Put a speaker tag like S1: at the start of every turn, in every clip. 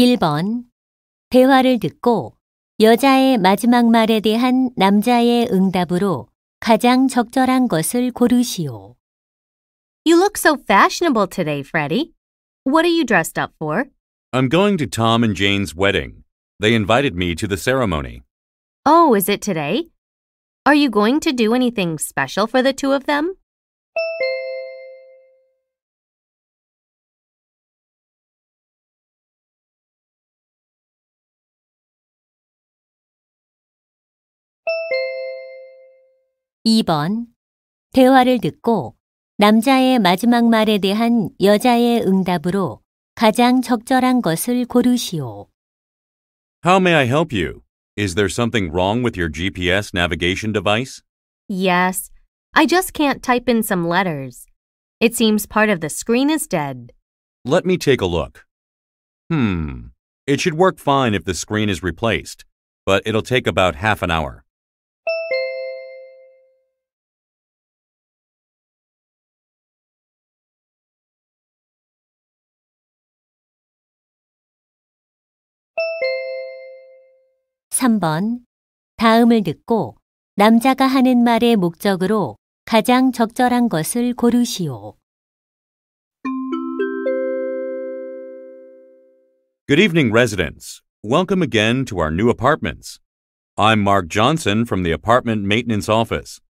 S1: 1번 대화를 듣고 여자의 마지막 말에 대한 남자의 응답으로 가장 적절한 것을 고르시오. You look so fashionable today, Freddie. What are you dressed up for?
S2: I'm going to Tom and Jane's wedding. They invited me to the ceremony.
S3: Oh,
S4: is it today? Are you going to do anything special for the two of them? 2번 대화를 듣고
S1: 남자의 마지막 말에 대한 여자의 응답으로 가장 적절한 것을 고르시오.
S2: How may I help you? Is there something wrong with your GPS navigation device?
S3: Yes. I just can't type in some letters. It seems part of the screen is dead.
S2: Let me take a look. Hmm. It should work fine if the screen is replaced, but it'll take about half an hour.
S4: 3번.
S1: 다음을 듣고 남자가 하는 말의 목적으로 가장 적절한 것을 고르시오.
S2: Good evening, residents. Welcome again to our new apartments. I'm Mark Johnson from the Apartment Maintenance Office.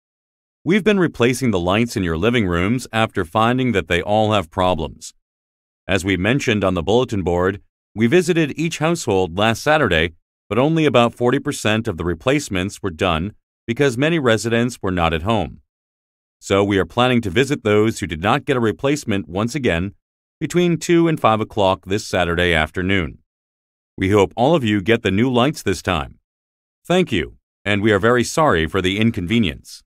S2: We've been replacing the lights in your living rooms after finding that they all have problems. As we mentioned on the bulletin board, we visited each household last Saturday but only about 40% of the replacements were done because many residents were not at home. So we are planning to visit those who did not get a replacement once again between 2 and 5 o'clock this Saturday afternoon. We hope all of you get the new lights this time. Thank you, and we are very sorry for the inconvenience.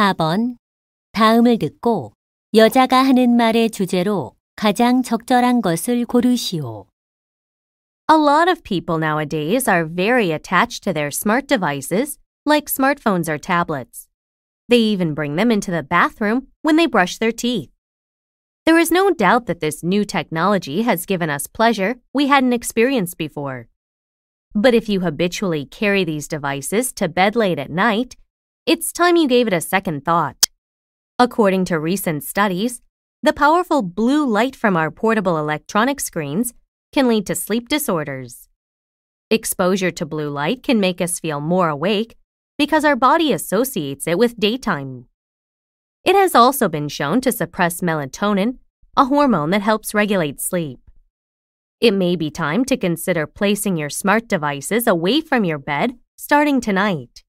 S4: 4번. 다음을 듣고 여자가 하는 말의 주제로
S1: 가장 적절한 것을 고르시오. A lot of people
S3: nowadays are very attached to their smart devices, like smartphones or tablets. They even bring them into the bathroom when they brush their teeth. There is no doubt that this new technology has given us pleasure we hadn't experienced before. But if you habitually carry these devices to bed late at night, it's time you gave it a second thought. According to recent studies, the powerful blue light from our portable electronic screens can lead to sleep disorders. Exposure to blue light can make us feel more awake because our body associates it with daytime. It has also been shown to suppress melatonin, a hormone that helps regulate sleep. It may be time to consider placing your smart
S4: devices away from your bed starting tonight.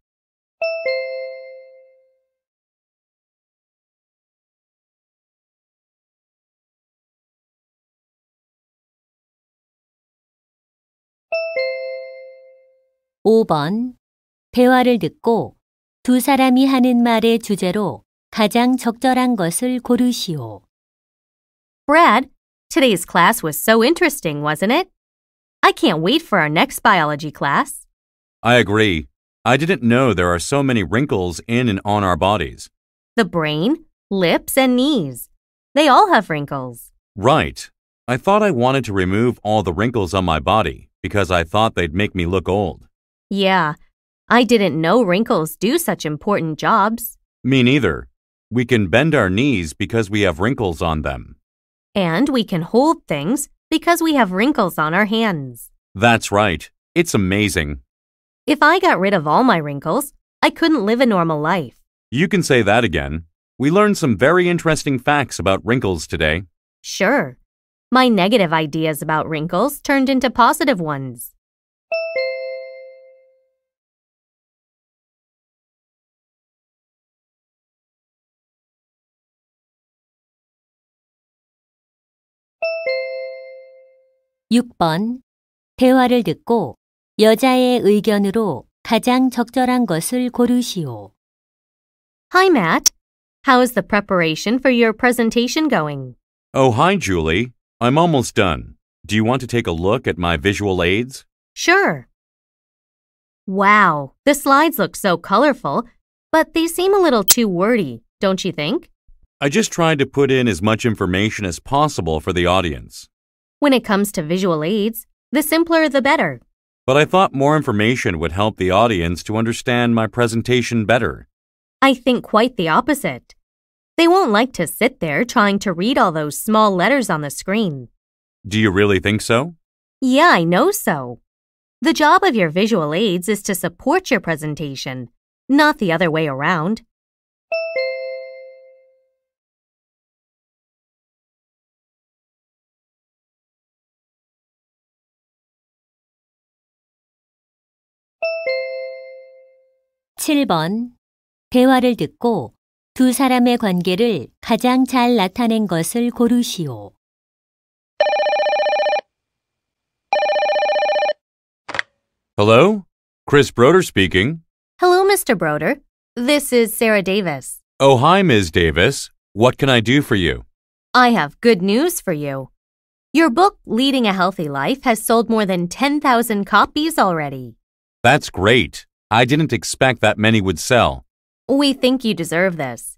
S4: 5번 대화를 듣고 두 사람이 하는
S1: 말의 주제로 가장 적절한 것을 고르시오.
S3: Brad, today's class was so interesting, wasn't it? I can't wait for our next biology class.
S2: I agree. I didn't know there are so many wrinkles in and on our bodies.
S3: The brain, lips, and knees. They all have wrinkles.
S2: Right. I thought I wanted to remove all the wrinkles on my body because I thought they'd make me look old.
S3: Yeah, I didn't know wrinkles do such important jobs.
S2: Me neither. We can bend our knees because we have wrinkles on them.
S3: And we can hold things because we have wrinkles on our hands.
S2: That's right. It's amazing.
S3: If I got rid of all my wrinkles, I couldn't live a normal life.
S2: You can say that again. We learned some very interesting facts about wrinkles today.
S3: Sure. My negative ideas about wrinkles turned into positive ones.
S4: 6번 대화를 듣고
S1: 여자의 의견으로 가장 적절한 것을 고르시오. Hi, Matt. How's the preparation for your presentation going?
S2: Oh, hi, Julie. I'm almost done. Do you want to take a look at my visual aids?
S3: Sure. Wow, the slides look so colorful, but they seem a little too wordy, don't you think?
S2: I just tried to put in as much information as possible for the audience.
S3: When it comes to visual aids, the simpler the better.
S2: But I thought more information would help the audience to understand my presentation better.
S3: I think quite the opposite. They won't like to sit there trying to read all those small letters on the screen.
S2: Do you really think so?
S3: Yeah, I know so. The job of your visual aids is to support your presentation, not the other way around.
S4: 7번 대화를
S1: 듣고 두 사람의 관계를 가장 잘 나타낸 것을 고르시오.
S2: Hello? Chris Broder speaking.
S3: Hello, Mr. Broder. This is Sarah Davis.
S2: Oh, hi, Ms. Davis. What can I do for you?
S3: I have good news for you. Your book, Leading a Healthy Life, has sold more than 10,000 copies already.
S2: That's great. I didn't expect that many would sell.
S3: We think you deserve this.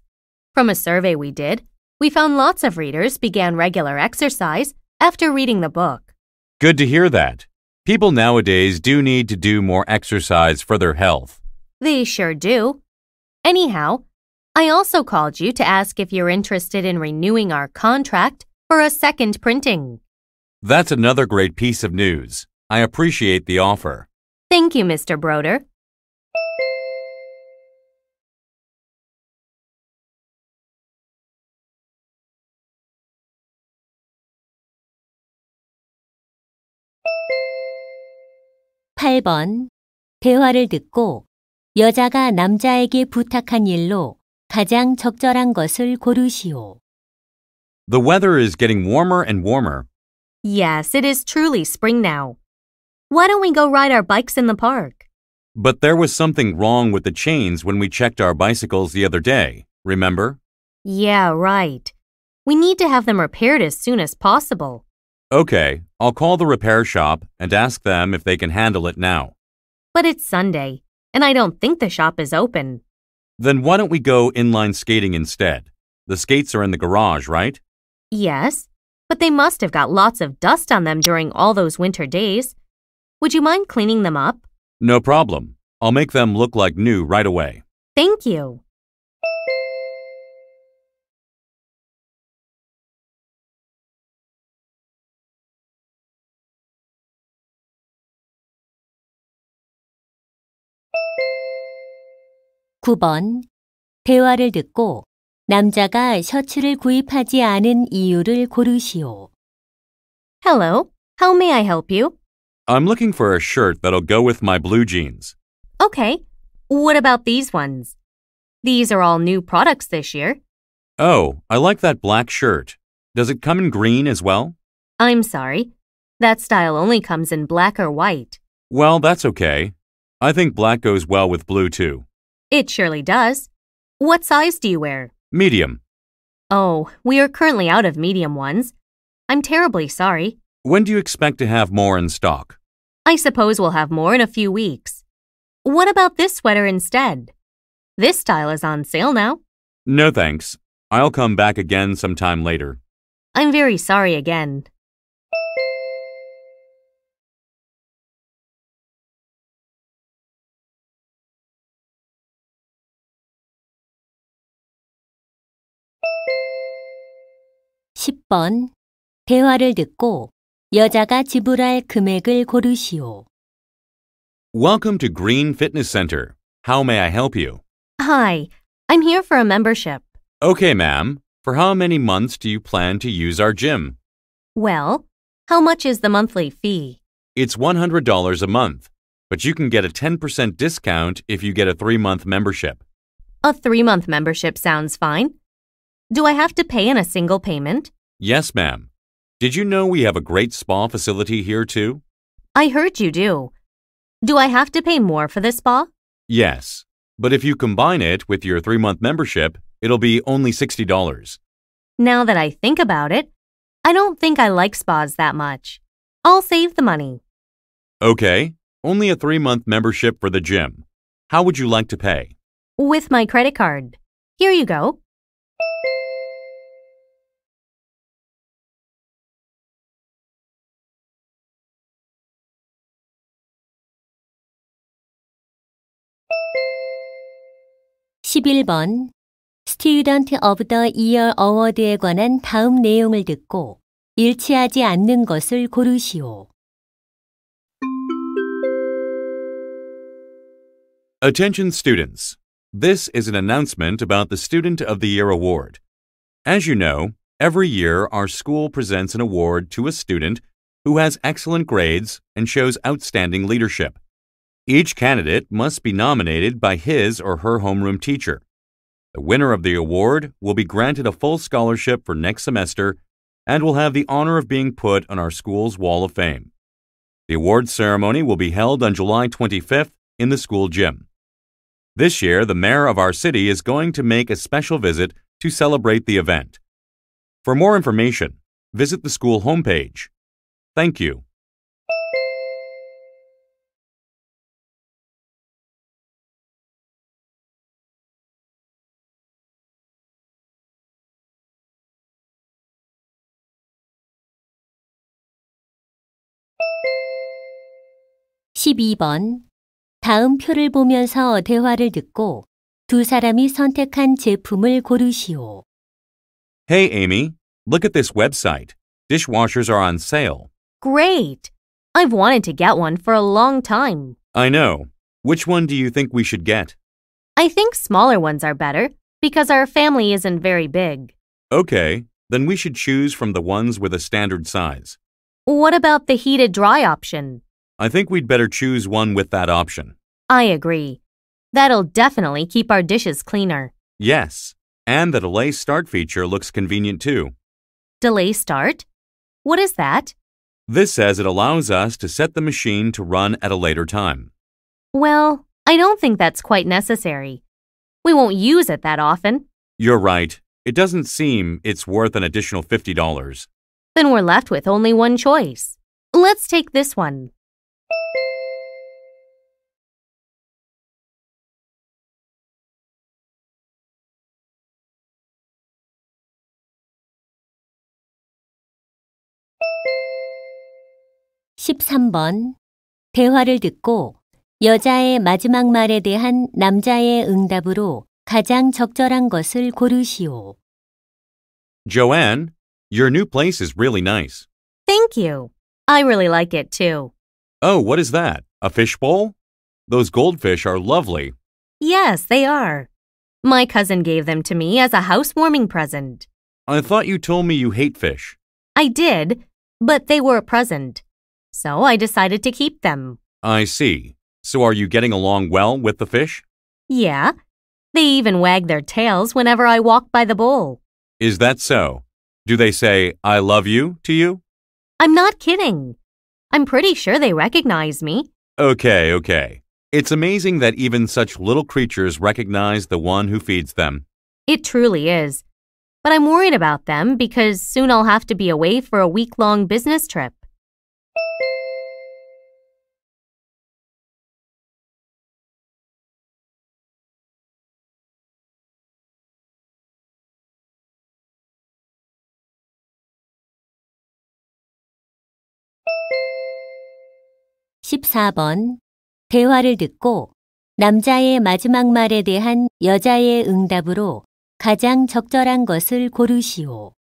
S3: From a survey we did, we found lots of readers began regular exercise after reading the book.
S2: Good to hear that. People nowadays do need to do more exercise for their health.
S3: They sure do. Anyhow, I also called you to ask if you're interested in renewing our contract for a second printing.
S2: That's another great piece of news. I appreciate the offer.
S4: Thank you, Mr. Broder. 8번 대화를 듣고 여자가 남자에게 부탁한
S1: 일로 가장 적절한 것을 고르시오.
S2: The weather is getting warmer and warmer.
S1: Yes, it is truly spring now. Why don't we go ride
S3: our bikes in the park?
S2: But there was something wrong with the chains when we checked our bicycles the other day, remember?
S3: Yeah, right. We need to have them repaired as soon as possible.
S2: Okay, I'll call the repair shop and ask them if they can handle it now.
S3: But it's Sunday, and I don't think the shop is open.
S2: Then why don't we go inline skating instead? The skates are in the garage, right?
S3: Yes, but they must have got lots of dust on them during all those winter days. Would you mind cleaning
S4: them up?
S2: No problem. I'll make them look like new right away.
S4: Thank you. 9번
S1: 대화를 듣고 남자가 셔츠를 구입하지 않은 이유를 고르시오. Hello, how may I help you?
S2: I'm looking for a shirt that'll go with my blue jeans.
S3: Okay, what about these ones? These are all new products this year.
S2: Oh, I like that black shirt. Does it come in green as well?
S3: I'm sorry. That style only comes in black or white.
S2: Well, that's okay. I think black goes well with blue too.
S3: It surely does. What size do you wear? Medium. Oh, we are currently out of medium ones. I'm terribly sorry.
S2: When do you expect to have more in stock?
S3: I suppose we'll have more in a few weeks. What about this sweater instead? This style is on sale now.
S2: No thanks. I'll come back again sometime later.
S3: I'm very sorry
S4: again. 10번 대화를 듣고 여자가 지불할 금액을 고르시오.
S2: Welcome to Green Fitness Center. How may I help you?
S1: Hi,
S3: I'm here for a membership.
S2: Okay, ma'am. For how many months do you plan to use our gym?
S3: Well, how much is the monthly fee?
S2: It's $100 a month, but you can get a 10% discount if you get a three month membership.
S3: A three month membership sounds fine. Do I have to pay in a single payment?
S2: Yes, ma'am. Did you know we have a great spa facility here, too?
S3: I heard you do. Do I have to pay more for the spa?
S2: Yes, but if you combine it with your three month membership, it'll be only $60.
S3: Now that I think about it, I don't think I like spas that much. I'll save the money.
S2: Okay, only a three month membership for the gym. How would you like to pay?
S3: With my credit card.
S4: Here you go. 11번
S1: Student of the Year 관한 다음 내용을 듣고 일치하지 않는 것을 고르시오.
S2: Attention students. This is an announcement about the Student of the Year award. As you know, every year our school presents an award to a student who has excellent grades and shows outstanding leadership. Each candidate must be nominated by his or her homeroom teacher. The winner of the award will be granted a full scholarship for next semester and will have the honor of being put on our school's Wall of Fame. The awards ceremony will be held on July 25th in the school gym. This year, the mayor of our city is going to make a special visit to celebrate the event. For more information, visit the school homepage. Thank you.
S1: 12번. 다음 표를 보면서 대화를 듣고 두 사람이 선택한 제품을 고르시오.
S2: Hey, Amy. Look at this website. Dishwashers are on sale.
S3: Great. I've wanted to get one for a long time.
S2: I know. Which one do you think we should get?
S3: I think smaller ones are better because our family isn't very big.
S2: Okay, then we should choose from the ones with a standard size.
S3: What about the heated dry option?
S2: I think we'd better choose one with that option.
S3: I agree. That'll definitely keep our dishes cleaner.
S2: Yes, and the Delay Start feature looks convenient too.
S3: Delay Start? What is that?
S2: This says it allows us to set the machine to run at a later time.
S3: Well, I don't think that's quite necessary. We won't use it that often.
S2: You're right. It doesn't seem it's worth an additional $50.
S4: Then we're left with only one choice. Let's take this one. 13번 대화를 듣고
S1: 여자의 마지막 말에 대한 남자의 응답으로 가장 적절한 것을 고르시오.
S2: Joanne, your new place is really nice.
S1: Thank you. I really like it too.
S2: Oh, what is that? A fishbowl? Those goldfish are lovely.
S3: Yes, they are. My cousin gave them to me as a housewarming present.
S2: I thought you told me you hate fish.
S3: I did, but they were a present so I decided to keep them.
S2: I see. So are you getting along well with the fish?
S3: Yeah. They even wag their tails whenever I walk by the bowl.
S2: Is that so? Do they say, I love you to you?
S3: I'm not kidding. I'm pretty sure they recognize me.
S2: Okay, okay. It's amazing that even such little creatures recognize the one who feeds them.
S3: It truly is. But I'm worried about them because soon I'll have to be away for
S4: a week long business trip. 4번
S1: 대화를 듣고 남자의 마지막 말에 대한 여자의 응답으로 가장 적절한 것을 고르시오.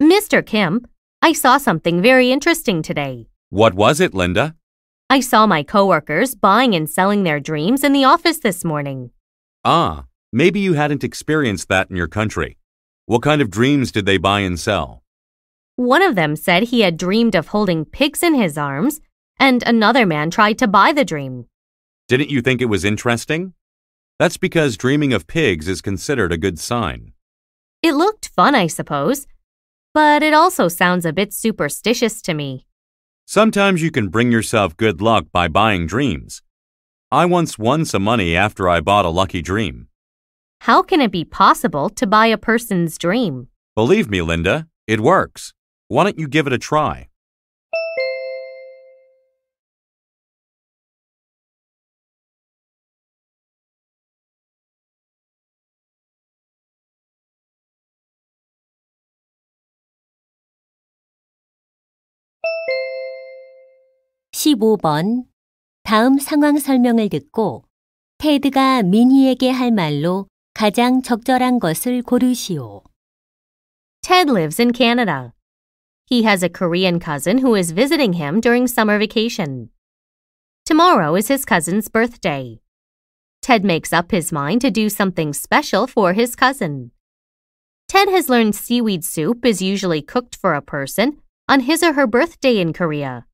S1: Mr. Kemp,
S3: I saw something very interesting today.
S2: What was it, Linda?
S3: I saw my coworkers buying and selling their dreams in the office this morning.
S2: Ah, maybe you hadn't experienced that in your country. What kind of dreams did they buy and sell?
S3: One of them said he had dreamed of holding pigs in his arms and another man tried to buy the dream.
S2: Didn't you think it was interesting? That's because dreaming of pigs is considered a good sign.
S3: It looked fun, I suppose, but it also sounds a bit superstitious to me.
S2: Sometimes you can bring yourself good luck by buying dreams. I once won some money after I bought a lucky dream.
S3: How can it be possible to buy a person's dream?
S2: Believe me, Linda, it works. Why don't you give it a try?
S4: 15번
S1: 다음 상황 설명을 듣고 테드가 미니에게 할 말로 가장 적절한 것을 고르시오. Ted lives in Canada.
S3: He has a Korean cousin who is visiting him during summer vacation. Tomorrow is his cousin's birthday. Ted makes up his mind to do something special for his cousin. Ted has learned seaweed soup is usually cooked for a person on his or her birthday in Korea.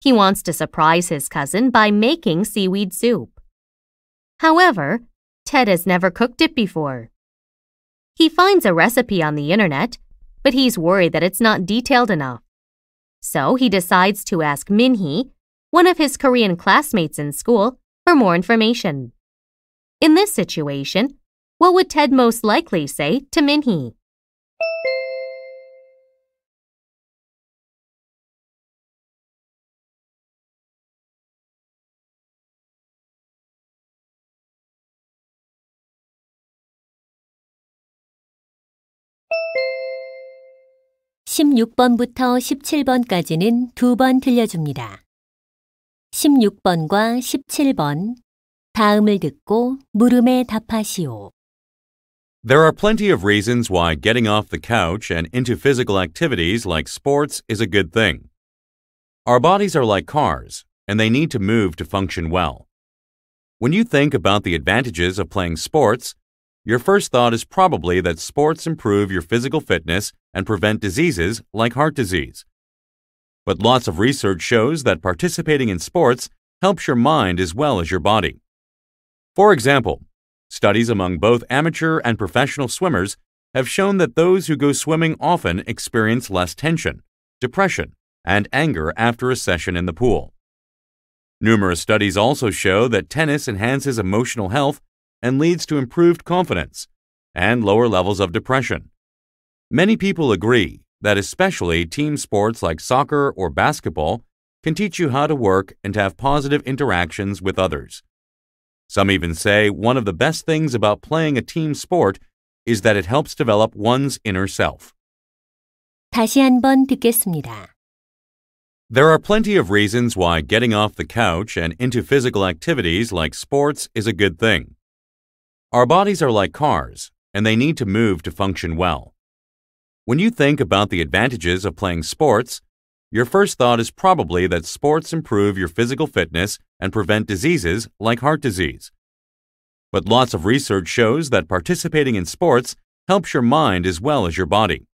S3: He wants to surprise his cousin by making seaweed soup. However, Ted has never cooked it before. He finds a recipe on the internet, but he's worried that it's not detailed enough. So he decides to ask Minhee, one of his Korean classmates in school, for more information. In this situation, what
S4: would Ted most likely say to Minhee? 16번부터
S1: 17번까지는 들려줍니다. 16번과 17번 다음을 듣고 물음에 답하시오.
S2: There are plenty of reasons why getting off the couch and into physical activities like sports is a good thing. Our bodies are like cars, and they need to move to function well. When you think about the advantages of playing sports, your first thought is probably that sports improve your physical fitness and prevent diseases like heart disease. But lots of research shows that participating in sports helps your mind as well as your body. For example, studies among both amateur and professional swimmers have shown that those who go swimming often experience less tension, depression, and anger after a session in the pool. Numerous studies also show that tennis enhances emotional health and leads to improved confidence and lower levels of depression. Many people agree that especially team sports like soccer or basketball can teach you how to work and to have positive interactions with others. Some even say one of the best things about playing a team sport is that it helps develop one's inner self.
S1: 다시 한 번 듣겠습니다.
S2: There are plenty of reasons why getting off the couch and into physical activities like sports is a good thing. Our bodies are like cars, and they need to move to function well. When you think about the advantages of playing sports, your first thought is probably that sports improve your physical fitness and prevent diseases like heart disease. But lots of research shows that participating in sports helps your mind as well as your body.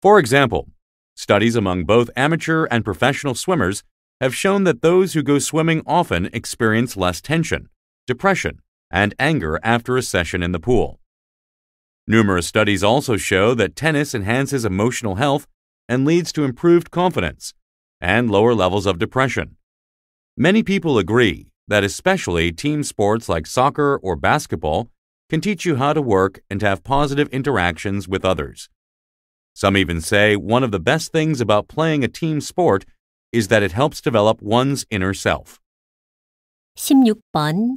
S2: For example, studies among both amateur and professional swimmers have shown that those who go swimming often experience less tension, depression, and anger after a session in the pool. Numerous studies also show that tennis enhances emotional health and leads to improved confidence and lower levels of depression. Many people agree that especially team sports like soccer or basketball can teach you how to work and have positive interactions with others. Some even say one of the best things about playing a team sport is that it helps develop one's inner self.
S1: 16번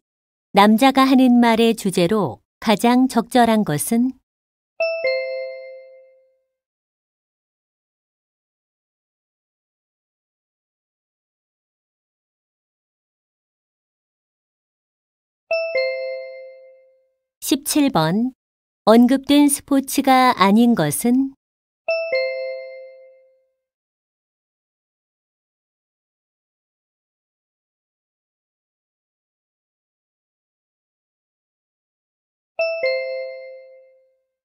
S1: 남자가 하는 말의 주제로 가장
S4: 적절한 것은 (17번) 언급된 스포츠가 아닌 것은